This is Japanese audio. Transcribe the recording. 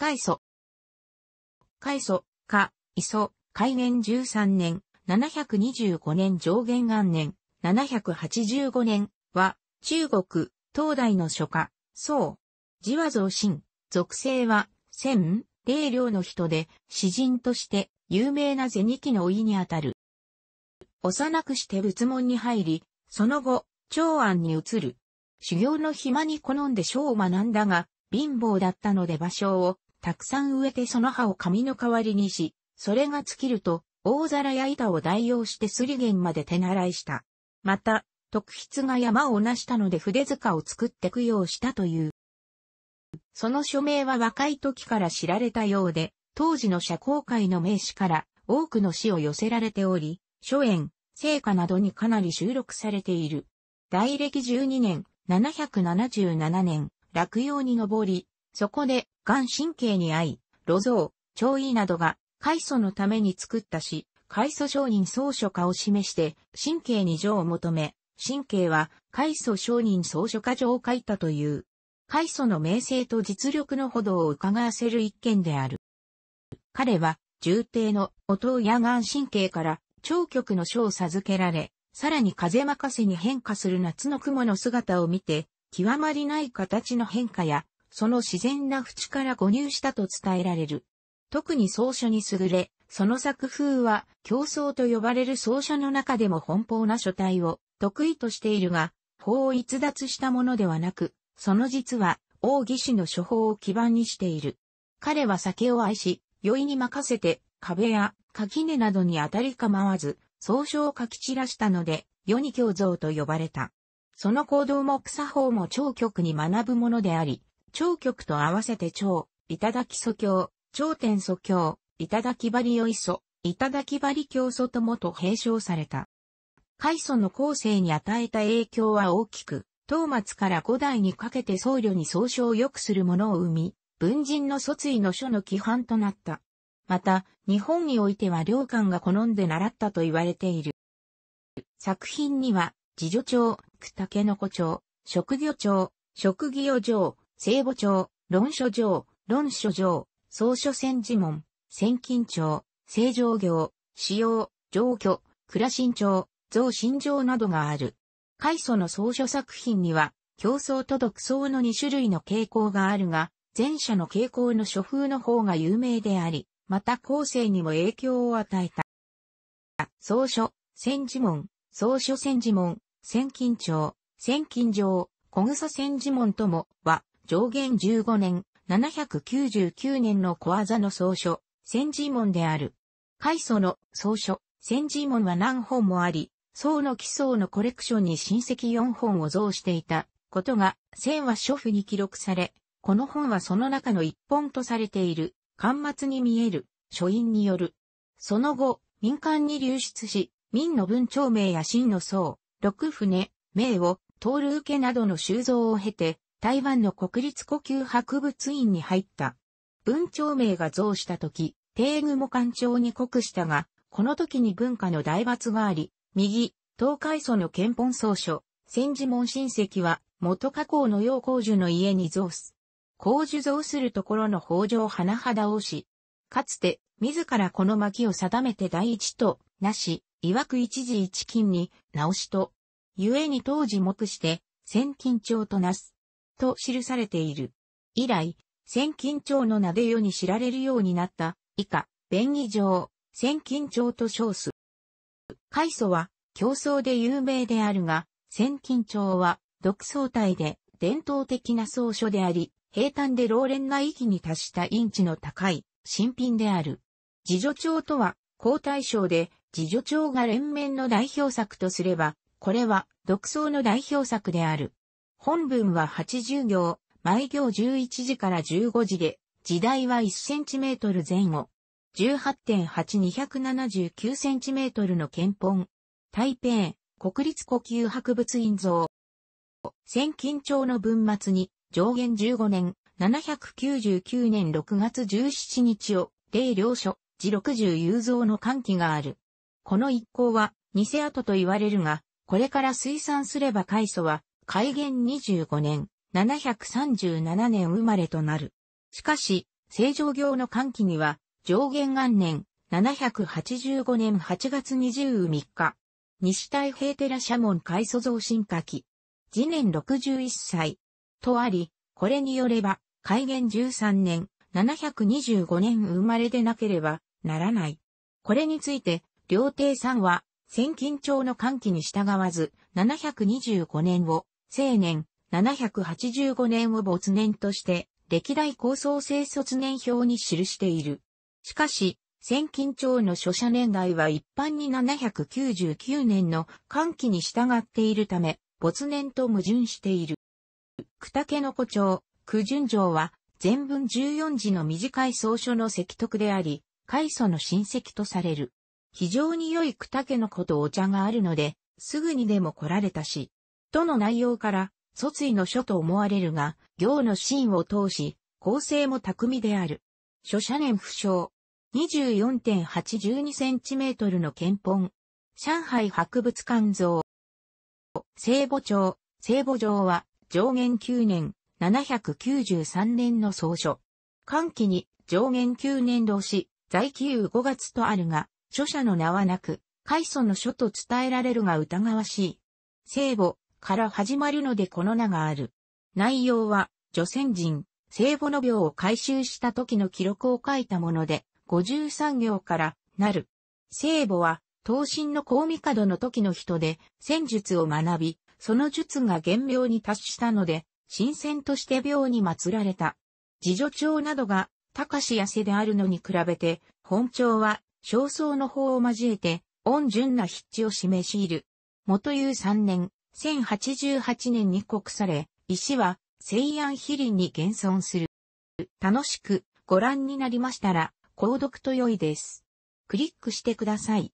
海祖。海祖、か、磯、開元13年、725年上元元年、785年は、中国、東大の書家、宋。自和造神、属性は、千、霊領の人で、詩人として、有名な銭木の老いにあたる。幼くして仏門に入り、その後、長安に移る。修行の暇に好んで書を学んだが、貧乏だったので場所をたくさん植えてその葉を紙の代わりにし、それが尽きると、大皿や板を代用してすり弦まで手習いした。また、特筆が山を成したので筆塚を作って供養したという。その署名は若い時から知られたようで、当時の社交界の名士から多くの詩を寄せられており、書園、聖歌などにかなり収録されている。大暦12年、777年、落葉に登り、そこで、癌神経に合い、炉像、蝶衣などが、海祖のために作ったし、海祖商人総書家を示して、神経に情を求め、神経は、海祖商人総書家状を書いたという、海祖の名声と実力のほどを伺わせる一件である。彼は、重帝の音や眼神経から、超極の書を授けられ、さらに風任せに変化する夏の雲の姿を見て、極まりない形の変化や、その自然な淵から誤入したと伝えられる。特に草書に優れ、その作風は、競争と呼ばれる草書の中でも奔放な書体を得意としているが、法を逸脱したものではなく、その実は、王義士の処方を基盤にしている。彼は酒を愛し、酔いに任せて、壁や垣根などに当たり構わず、草書を書き散らしたので、世に教蔵と呼ばれた。その行動も草法も超極に学ぶものであり、長曲と合わせて長、いただき素教、頂点素教、いただき張りよい祖、いただき張り教祖ともと併称された。海祖の後世に与えた影響は大きく、東末から五代にかけて僧侶に総称を良くするものを生み、文人の卒意の書の規範となった。また、日本においては良官が好んで習ったと言われている。作品には、自助帳、くたけのこ帳、職業帳、職業上、聖母帳、論書状、論書状、総書戦時門、戦金帳、正常行、使用、上居、倉新帳、増新帳などがある。開祖の総書作品には、競争と独創の2種類の傾向があるが、前者の傾向の書風の方が有名であり、また後世にも影響を与えた。総書、戦時門、総書戦時門、戦金帳、戦金城、小草戦時門とも、は、上限15年、799年の小技の総書、千字門である。海祖の総書、千字門は何本もあり、宋の基想のコレクションに親戚4本を贈していたことが、千は書譜に記録され、この本はその中の一本とされている、巻末に見える、書院による。その後、民間に流出し、民の文長名や真の宋、六船、名を、通る受けなどの収蔵を経て、台湾の国立呼吸博物院に入った。文朝明が増した時、帝雲も長に酷したが、この時に文化の大罰があり、右、東海祖の憲本総書、戦時門親戚は、元加工の陽光樹の家に増す。光樹増するところの法上花肌をし、かつて、自らこの巻を定めて第一と、なし、曰く一時一金に、直しと、故に当時目して、千金帳となす。と記されている。以来、千金町の名で世に知られるようになった、以下、便宜上、千金町と称す。海祖は、競争で有名であるが、千金町は、独創体で、伝統的な草書であり、平坦で老練な域に達したインチの高い、新品である。自助町とは、皇太賞で、自助町が連綿の代表作とすれば、これは、独創の代表作である。本文は80行、毎行11時から15時で、時代は1センチメートル前後。18.8279センチメートルの憲本。台北、国立呼吸博物院像。千金町の文末に、上限15年、799年6月17日を、霊領書、時60有造の歓喜がある。この一行は、偽跡と言われるが、これから推算すれば開祖は、開元25年、737年生まれとなる。しかし、正常行の歓喜には、上元元年、785年8月23日、西太平寺社門開祖造新火期、次年61歳、とあり、これによれば、開元13年、725年生まれでなければならない。これについて、両帝さんは、千金町の歓喜に従わず、725年を、青年、785年を没年として、歴代高層生卒年表に記している。しかし、千金町の諸社年代は一般に799年の歓喜に従っているため、没年と矛盾している。九竹の古町、九順城は、全文14字の短い草書の石徳であり、海祖の親戚とされる。非常に良い九竹の子とお茶があるので、すぐにでも来られたし、との内容から、卒位の書と思われるが、行の真を通し、構成も巧みである。書写年不詳。24.812センチメートルの憲本。上海博物館像。聖母帳。聖母城は、上元9年、793年の創書。歓喜に、上元9年同士、在旧5月とあるが、著者の名はなく、開祖の書と伝えられるが疑わしい。聖母、から始まるのでこの名がある。内容は、女染人、聖母の病を回収した時の記録を書いたもので、53行からなる。聖母は、東神の高帝の時の人で、戦術を学び、その術が原病に達したので、神仙として病に祀られた。自助長などが、高し痩せであるのに比べて、本長は、焦燥の方を交えて、温順な筆致を示しいる。元優3年、1088年に告され、石は西安比林に現存する。楽しくご覧になりましたら、購読と良いです。クリックしてください。